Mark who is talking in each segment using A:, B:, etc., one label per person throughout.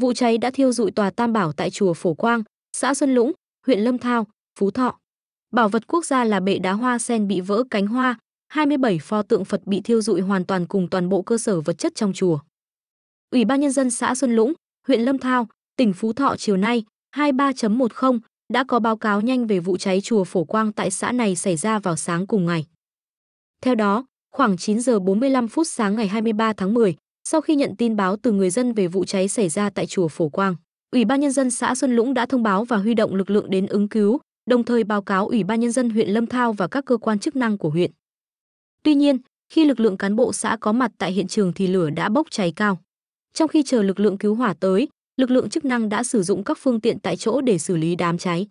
A: Vụ cháy đã thiêu rụi tòa Tam Bảo tại chùa Phổ Quang, xã Xuân Lũng, huyện Lâm Thao, Phú Thọ. Bảo vật quốc gia là bệ đá hoa sen bị vỡ cánh hoa, 27 pho tượng Phật bị thiêu rụi hoàn toàn cùng toàn bộ cơ sở vật chất trong chùa. Ủy ban nhân dân xã Xuân Lũng, huyện Lâm Thao, tỉnh Phú Thọ chiều nay, 23.10 đã có báo cáo nhanh về vụ cháy chùa Phổ Quang tại xã này xảy ra vào sáng cùng ngày. Theo đó, khoảng 9 giờ 45 phút sáng ngày 23 tháng 10, sau khi nhận tin báo từ người dân về vụ cháy xảy ra tại chùa Phổ Quang, Ủy ban nhân dân xã Xuân Lũng đã thông báo và huy động lực lượng đến ứng cứu, đồng thời báo cáo Ủy ban nhân dân huyện Lâm Thao và các cơ quan chức năng của huyện. Tuy nhiên, khi lực lượng cán bộ xã có mặt tại hiện trường thì lửa đã bốc cháy cao. Trong khi chờ lực lượng cứu hỏa tới, lực lượng chức năng đã sử dụng các phương tiện tại chỗ để xử lý đám cháy.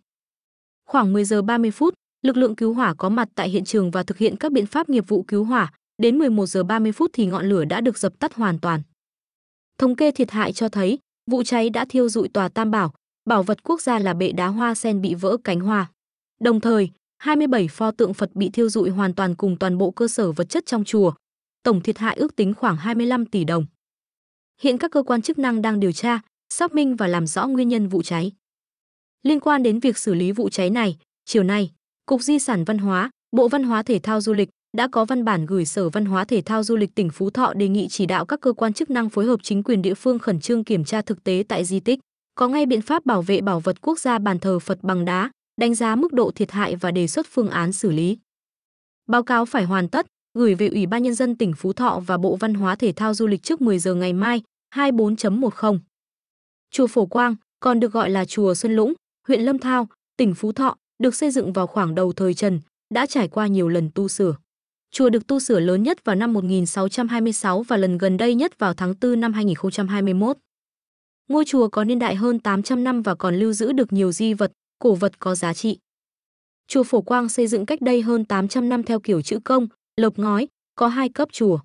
A: Khoảng 10 giờ 30 phút, lực lượng cứu hỏa có mặt tại hiện trường và thực hiện các biện pháp nghiệp vụ cứu hỏa, Đến 11 giờ 30 phút thì ngọn lửa đã được dập tắt hoàn toàn. Thống kê thiệt hại cho thấy, vụ cháy đã thiêu rụi tòa Tam Bảo, bảo vật quốc gia là bệ đá hoa sen bị vỡ cánh hoa. Đồng thời, 27 pho tượng Phật bị thiêu rụi hoàn toàn cùng toàn bộ cơ sở vật chất trong chùa. Tổng thiệt hại ước tính khoảng 25 tỷ đồng. Hiện các cơ quan chức năng đang điều tra, xác minh và làm rõ nguyên nhân vụ cháy. Liên quan đến việc xử lý vụ cháy này, chiều nay, Cục Di sản Văn hóa, Bộ Văn hóa Thể thao Du lịch đã có văn bản gửi Sở Văn hóa Thể thao Du lịch tỉnh Phú Thọ đề nghị chỉ đạo các cơ quan chức năng phối hợp chính quyền địa phương khẩn trương kiểm tra thực tế tại di tích, có ngay biện pháp bảo vệ bảo vật quốc gia bàn thờ Phật bằng đá, đánh giá mức độ thiệt hại và đề xuất phương án xử lý. Báo cáo phải hoàn tất, gửi về Ủy ban Nhân dân tỉnh Phú Thọ và Bộ Văn hóa Thể thao Du lịch trước 10 giờ ngày mai, 24.10. Chùa Phổ Quang, còn được gọi là Chùa Xuân Lũng, huyện Lâm Thao, tỉnh Phú Thọ, được xây dựng vào khoảng đầu thời Trần, đã trải qua nhiều lần tu sửa. Chùa được tu sửa lớn nhất vào năm 1626 và lần gần đây nhất vào tháng 4 năm 2021. Ngôi chùa có niên đại hơn 800 năm và còn lưu giữ được nhiều di vật, cổ vật có giá trị. Chùa Phổ Quang xây dựng cách đây hơn 800 năm theo kiểu chữ công, lộc ngói, có hai cấp chùa.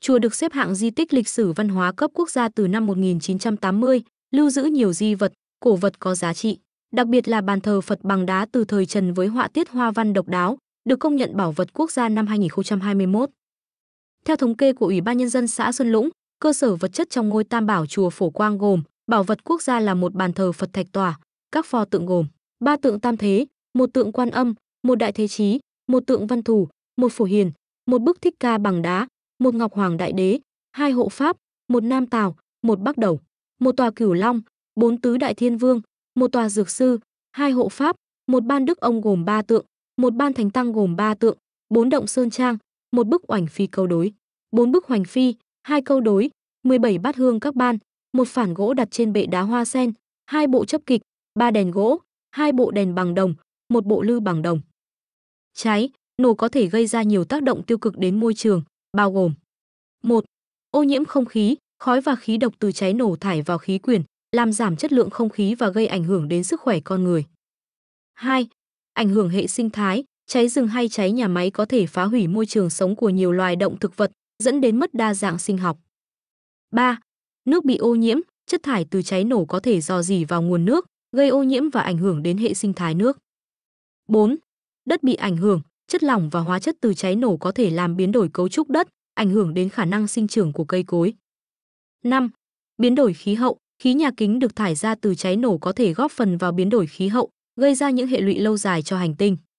A: Chùa được xếp hạng di tích lịch sử văn hóa cấp quốc gia từ năm 1980, lưu giữ nhiều di vật, cổ vật có giá trị, đặc biệt là bàn thờ Phật bằng đá từ thời Trần với họa tiết hoa văn độc đáo, được công nhận bảo vật quốc gia năm 2021. Theo thống kê của Ủy ban Nhân dân xã Xuân Lũng, cơ sở vật chất trong ngôi tam bảo chùa Phổ Quang gồm bảo vật quốc gia là một bàn thờ Phật Thạch Tòa, các pho tượng gồm ba tượng tam thế, một tượng quan âm, một đại thế chí, một tượng văn thủ, một phổ hiền, một bức thích ca bằng đá, một ngọc hoàng đại đế, hai hộ pháp, một nam tào, một bắc đầu, một tòa cửu long, bốn tứ đại thiên vương, một tòa dược sư, hai hộ pháp, một ban đức ông gồm ba tượng, một ban thánh tăng gồm 3 tượng, bốn động sơn trang, một bức oảnh phi câu đối, bốn bức hoành phi, hai câu đối, 17 bát hương các ban, một phản gỗ đặt trên bệ đá hoa sen, hai bộ chấp kịch, ba đèn gỗ, hai bộ đèn bằng đồng, một bộ lư bằng đồng. Cháy, nổ có thể gây ra nhiều tác động tiêu cực đến môi trường, bao gồm: 1. Ô nhiễm không khí, khói và khí độc từ cháy nổ thải vào khí quyển, làm giảm chất lượng không khí và gây ảnh hưởng đến sức khỏe con người. 2 ảnh hưởng hệ sinh thái, cháy rừng hay cháy nhà máy có thể phá hủy môi trường sống của nhiều loài động thực vật, dẫn đến mất đa dạng sinh học. 3. Nước bị ô nhiễm, chất thải từ cháy nổ có thể dò dỉ vào nguồn nước, gây ô nhiễm và ảnh hưởng đến hệ sinh thái nước. 4. Đất bị ảnh hưởng, chất lỏng và hóa chất từ cháy nổ có thể làm biến đổi cấu trúc đất, ảnh hưởng đến khả năng sinh trưởng của cây cối. 5. Biến đổi khí hậu, khí nhà kính được thải ra từ cháy nổ có thể góp phần vào biến đổi khí hậu, gây ra những hệ lụy lâu dài cho hành tinh